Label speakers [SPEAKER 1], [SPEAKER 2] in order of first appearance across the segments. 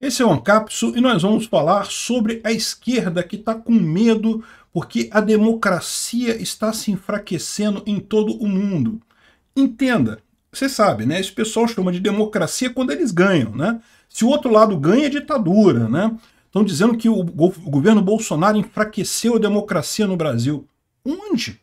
[SPEAKER 1] Esse é o Ancapso e nós vamos falar sobre a esquerda que está com medo porque a democracia está se enfraquecendo em todo o mundo. Entenda, você sabe, né? Esse pessoal chama de democracia quando eles ganham, né? Se o outro lado ganha, é ditadura, né? Estão dizendo que o, o governo Bolsonaro enfraqueceu a democracia no Brasil. Onde?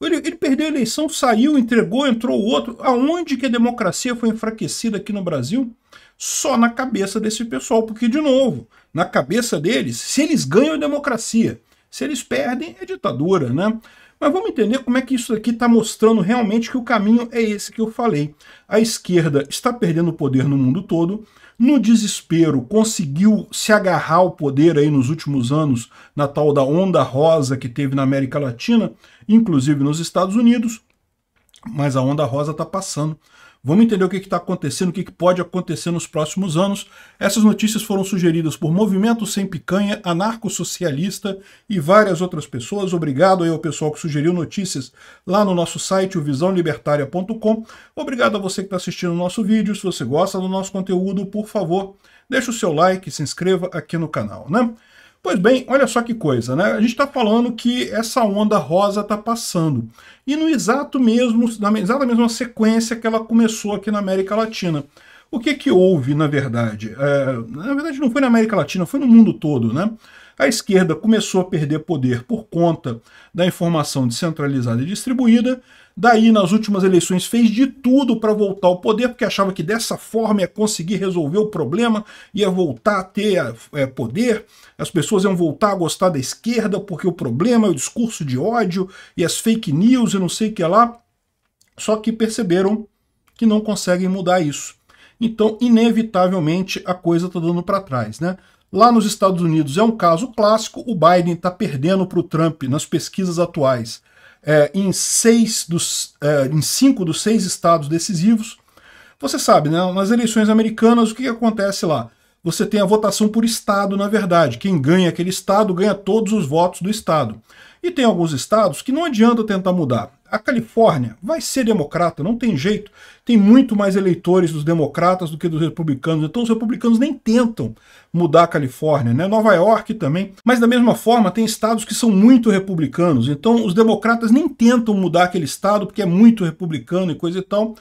[SPEAKER 1] Ele, ele perdeu a eleição, saiu, entregou, entrou outro. Aonde que a democracia foi enfraquecida aqui no Brasil? Só na cabeça desse pessoal, porque, de novo, na cabeça deles, se eles ganham a democracia, se eles perdem, é ditadura, né? Mas vamos entender como é que isso aqui está mostrando realmente que o caminho é esse que eu falei. A esquerda está perdendo poder no mundo todo, no desespero conseguiu se agarrar ao poder aí nos últimos anos na tal da onda rosa que teve na América Latina, inclusive nos Estados Unidos, mas a onda rosa está passando. Vamos entender o que está acontecendo, o que, que pode acontecer nos próximos anos. Essas notícias foram sugeridas por Movimento Sem Picanha, Anarco-Socialista e várias outras pessoas. Obrigado aí ao pessoal que sugeriu notícias lá no nosso site, o visãolibertaria.com. Obrigado a você que está assistindo o nosso vídeo. Se você gosta do nosso conteúdo, por favor, deixe o seu like, se inscreva aqui no canal, né? Pois bem, olha só que coisa, né? A gente está falando que essa onda rosa está passando. E no exato mesmo, na exata mesma sequência que ela começou aqui na América Latina. O que que houve, na verdade? É, na verdade, não foi na América Latina, foi no mundo todo, né? a esquerda começou a perder poder por conta da informação descentralizada e distribuída. Daí, nas últimas eleições, fez de tudo para voltar ao poder, porque achava que dessa forma ia conseguir resolver o problema, ia voltar a ter é, poder, as pessoas iam voltar a gostar da esquerda, porque o problema é o discurso de ódio e as fake news e não sei o que lá. Só que perceberam que não conseguem mudar isso. Então, inevitavelmente, a coisa está dando para trás. Né? Lá nos Estados Unidos é um caso clássico, o Biden está perdendo para o Trump nas pesquisas atuais é, em, seis dos, é, em cinco dos seis estados decisivos. Você sabe, né, nas eleições americanas, o que, que acontece lá? Você tem a votação por estado, na verdade. Quem ganha aquele estado ganha todos os votos do estado. E tem alguns estados que não adianta tentar mudar. A Califórnia vai ser democrata, não tem jeito. Tem muito mais eleitores dos democratas do que dos republicanos, então os republicanos nem tentam mudar a Califórnia, né? Nova York também. Mas da mesma forma, tem estados que são muito republicanos, então os democratas nem tentam mudar aquele estado porque é muito republicano e coisa e tal.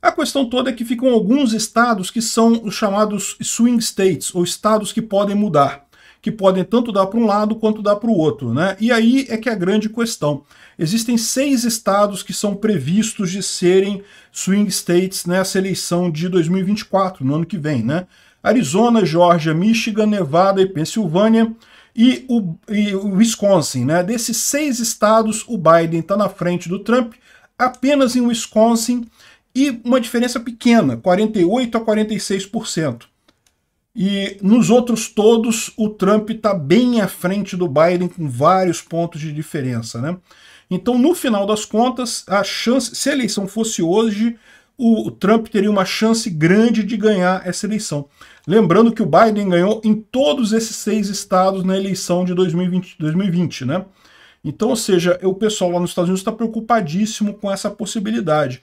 [SPEAKER 1] A questão toda é que ficam alguns estados que são os chamados swing states, ou estados que podem mudar que podem tanto dar para um lado quanto dar para o outro. Né? E aí é que é a grande questão. Existem seis estados que são previstos de serem swing states nessa eleição de 2024, no ano que vem. Né? Arizona, Georgia, Michigan, Nevada e Pensilvânia e o, e o Wisconsin. Né? Desses seis estados, o Biden está na frente do Trump apenas em Wisconsin e uma diferença pequena, 48 a 46%. E nos outros todos, o Trump está bem à frente do Biden com vários pontos de diferença. Né? Então, no final das contas, a chance, se a eleição fosse hoje, o Trump teria uma chance grande de ganhar essa eleição. Lembrando que o Biden ganhou em todos esses seis estados na eleição de 2020, 2020 né? Então, ou seja, o pessoal lá nos Estados Unidos está preocupadíssimo com essa possibilidade.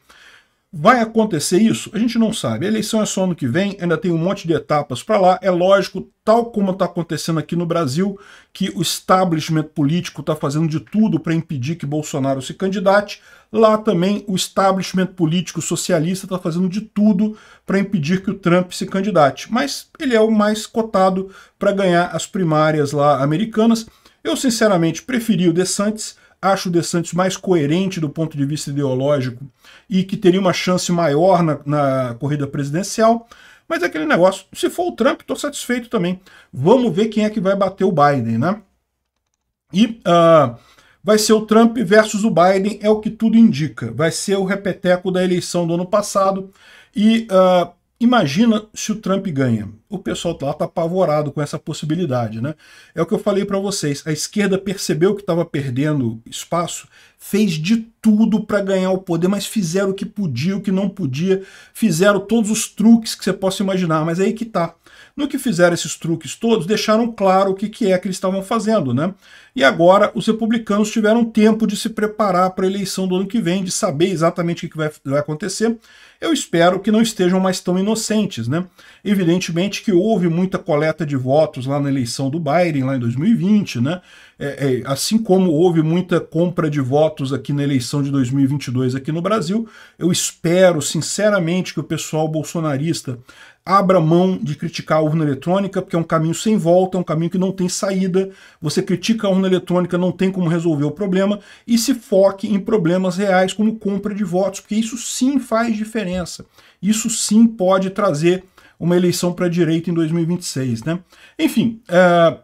[SPEAKER 1] Vai acontecer isso? A gente não sabe. A eleição é só ano que vem, ainda tem um monte de etapas para lá. É lógico, tal como está acontecendo aqui no Brasil, que o establishment político está fazendo de tudo para impedir que Bolsonaro se candidate. Lá também o establishment político socialista está fazendo de tudo para impedir que o Trump se candidate. Mas ele é o mais cotado para ganhar as primárias lá americanas. Eu, sinceramente, preferi o DeSantis acho o De Santis mais coerente do ponto de vista ideológico e que teria uma chance maior na, na corrida presidencial. Mas é aquele negócio, se for o Trump, estou satisfeito também. Vamos ver quem é que vai bater o Biden, né? E uh, vai ser o Trump versus o Biden, é o que tudo indica. Vai ser o repeteco da eleição do ano passado. E uh, imagina se o Trump ganha o pessoal tá lá está apavorado com essa possibilidade. Né? É o que eu falei para vocês, a esquerda percebeu que estava perdendo espaço, fez de tudo para ganhar o poder, mas fizeram o que podia, o que não podia, fizeram todos os truques que você possa imaginar, mas é aí que está. No que fizeram esses truques todos, deixaram claro o que, que é que eles estavam fazendo, né? E agora os republicanos tiveram tempo de se preparar para a eleição do ano que vem, de saber exatamente o que vai, vai acontecer. Eu espero que não estejam mais tão inocentes, né? Evidentemente que houve muita coleta de votos lá na eleição do Biden, lá em 2020, né? É, é, assim como houve muita compra de votos aqui na eleição de 2022 aqui no Brasil, eu espero sinceramente que o pessoal bolsonarista abra mão de criticar a urna eletrônica, porque é um caminho sem volta, é um caminho que não tem saída. Você critica a urna eletrônica, não tem como resolver o problema, e se foque em problemas reais como compra de votos, porque isso sim faz diferença. Isso sim pode trazer uma eleição para a direita em 2026, né? Enfim, é,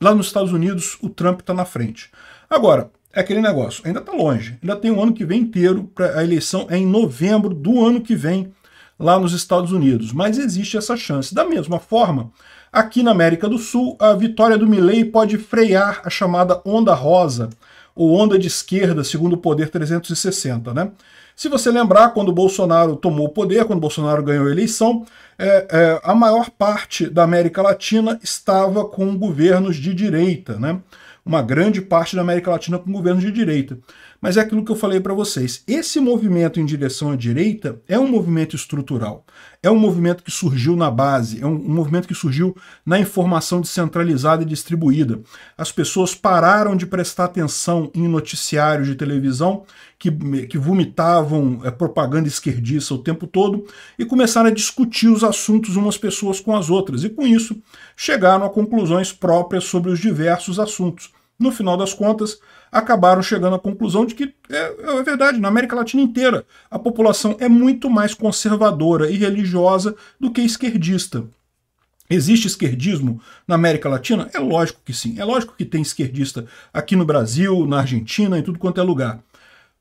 [SPEAKER 1] lá nos Estados Unidos o Trump está na frente. Agora, é aquele negócio, ainda está longe, ainda tem o um ano que vem inteiro, pra, a eleição é em novembro do ano que vem lá nos Estados Unidos, mas existe essa chance. Da mesma forma, aqui na América do Sul, a vitória do Milley pode frear a chamada onda rosa, ou onda de esquerda, segundo o Poder 360, né? Se você lembrar, quando o Bolsonaro tomou o poder, quando o Bolsonaro ganhou a eleição, é, é, a maior parte da América Latina estava com governos de direita, né? Uma grande parte da América Latina com governos de direita. Mas é aquilo que eu falei para vocês. Esse movimento em direção à direita é um movimento estrutural. É um movimento que surgiu na base, é um, um movimento que surgiu na informação descentralizada e distribuída. As pessoas pararam de prestar atenção em noticiários de televisão que, que vomitavam é, propaganda esquerdista o tempo todo e começaram a discutir os assuntos umas pessoas com as outras. E com isso chegaram a conclusões próprias sobre os diversos assuntos. No final das contas, acabaram chegando à conclusão de que é, é, verdade, na América Latina inteira, a população é muito mais conservadora e religiosa do que esquerdista. Existe esquerdismo na América Latina? É lógico que sim. É lógico que tem esquerdista aqui no Brasil, na Argentina, em tudo quanto é lugar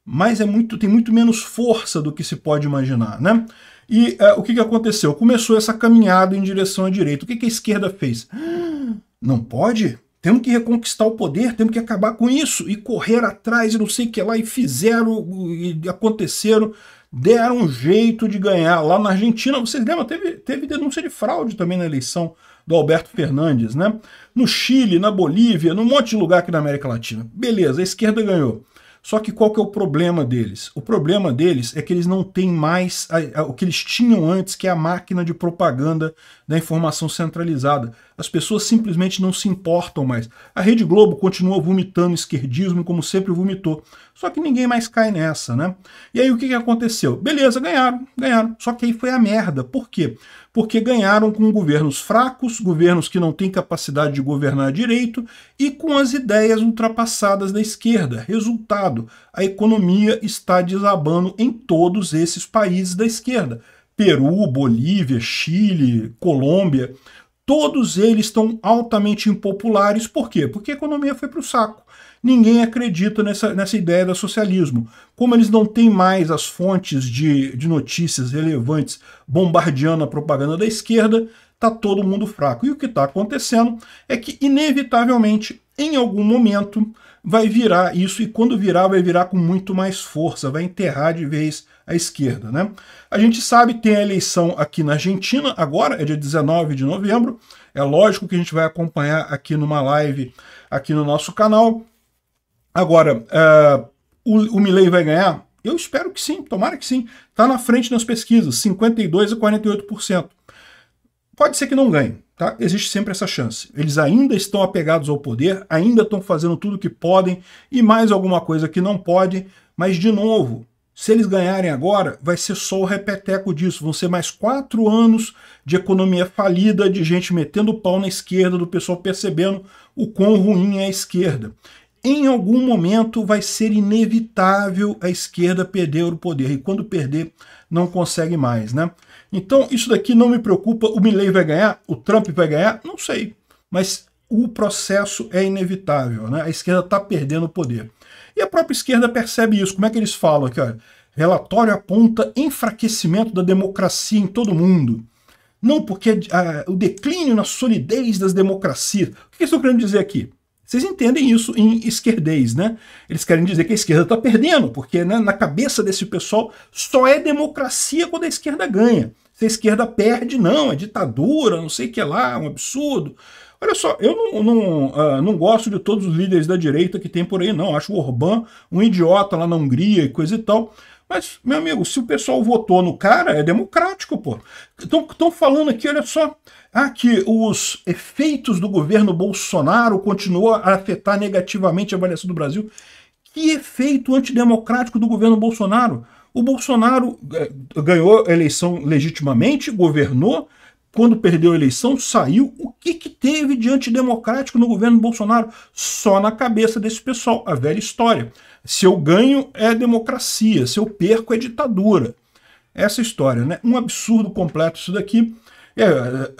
[SPEAKER 1] mas é muito, tem muito menos força do que se pode imaginar, né? E uh, o que, que aconteceu? Começou essa caminhada em direção à direita. O que, que a esquerda fez? Não pode? Temos que reconquistar o poder, temos que acabar com isso e correr atrás e não sei o que lá. E fizeram, e aconteceram, deram um jeito de ganhar. Lá na Argentina, vocês lembram, teve, teve denúncia de fraude também na eleição do Alberto Fernandes, né? No Chile, na Bolívia, num monte de lugar aqui na América Latina. Beleza, a esquerda ganhou. Só que qual que é o problema deles? O problema deles é que eles não têm mais a, a, o que eles tinham antes, que é a máquina de propaganda da informação centralizada. As pessoas simplesmente não se importam mais. A Rede Globo continua vomitando esquerdismo como sempre vomitou. Só que ninguém mais cai nessa, né? E aí o que, que aconteceu? Beleza, ganharam, ganharam. Só que aí foi a merda. Por quê? Porque ganharam com governos fracos, governos que não têm capacidade de governar direito e com as ideias ultrapassadas da esquerda. Resultado: a economia está desabando em todos esses países da esquerda. Peru, Bolívia, Chile, Colômbia, todos eles estão altamente impopulares. Por quê? Porque a economia foi para o saco ninguém acredita nessa, nessa ideia do socialismo. Como eles não têm mais as fontes de, de notícias relevantes bombardeando a propaganda da esquerda, está todo mundo fraco. E o que está acontecendo é que, inevitavelmente, em algum momento, vai virar isso, e quando virar, vai virar com muito mais força, vai enterrar de vez a esquerda. Né? A gente sabe tem a eleição aqui na Argentina, agora é dia 19 de novembro. É lógico que a gente vai acompanhar aqui numa live aqui no nosso canal. Agora, uh, o, o Milley vai ganhar? Eu espero que sim, tomara que sim. Está na frente nas pesquisas, 52% a 48%. Pode ser que não ganhe, tá? Existe sempre essa chance. Eles ainda estão apegados ao poder, ainda estão fazendo tudo o que podem e mais alguma coisa que não pode, mas de novo, se eles ganharem agora, vai ser só o repeteco disso. Vão ser mais quatro anos de economia falida, de gente metendo o pau na esquerda, do pessoal percebendo o quão ruim é a esquerda em algum momento vai ser inevitável a esquerda perder o poder. E quando perder, não consegue mais, né? Então, isso daqui não me preocupa. O Milley vai ganhar? O Trump vai ganhar? Não sei. Mas o processo é inevitável, né? A esquerda está perdendo o poder. E a própria esquerda percebe isso. Como é que eles falam aqui? Olha? Relatório aponta enfraquecimento da democracia em todo mundo. Não porque ah, o declínio na solidez das democracias. O que eles estão querendo dizer aqui? Vocês entendem isso em esquerdez, né? Eles querem dizer que a esquerda está perdendo, porque né, na cabeça desse pessoal só é democracia quando a esquerda ganha. Se a esquerda perde, não, é ditadura, não sei o que lá, é um absurdo. Olha só, eu não, não, uh, não, gosto de todos os líderes da direita que tem por aí, não. Acho o Orbán um idiota lá na Hungria e coisa e tal. Mas, meu amigo, se o pessoal votou no cara, é democrático, pô. Estão falando aqui, olha só, ah, que os efeitos do governo Bolsonaro continuam a afetar negativamente a avaliação do Brasil. Que efeito antidemocrático do governo Bolsonaro? O Bolsonaro eh, ganhou a eleição legitimamente, governou, quando perdeu a eleição, saiu. O que, que teve de antidemocrático no governo Bolsonaro? Só na cabeça desse pessoal, a velha história. Se eu ganho, é democracia. Se eu perco, é ditadura. Essa história, né? Um absurdo completo isso daqui. É,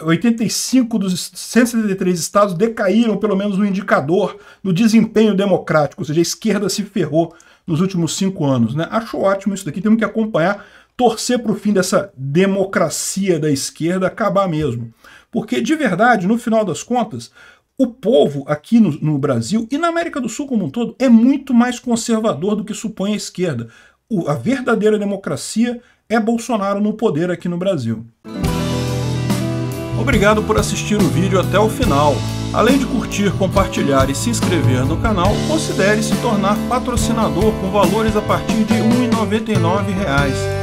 [SPEAKER 1] 85 dos 173 estados decaíram, pelo menos, no indicador do desempenho democrático, ou seja, a esquerda se ferrou nos últimos cinco anos. Né? Acho ótimo isso daqui, temos que acompanhar torcer para o fim dessa democracia da esquerda acabar mesmo. Porque, de verdade, no final das contas, o povo aqui no, no, Brasil e na América do Sul como um todo é muito mais conservador do que supõe a esquerda. O, a verdadeira democracia é Bolsonaro no poder aqui no Brasil. Obrigado por assistir o vídeo até o final. Além de curtir, compartilhar e se inscrever no canal, considere se tornar patrocinador com valores a partir de R$ 1,99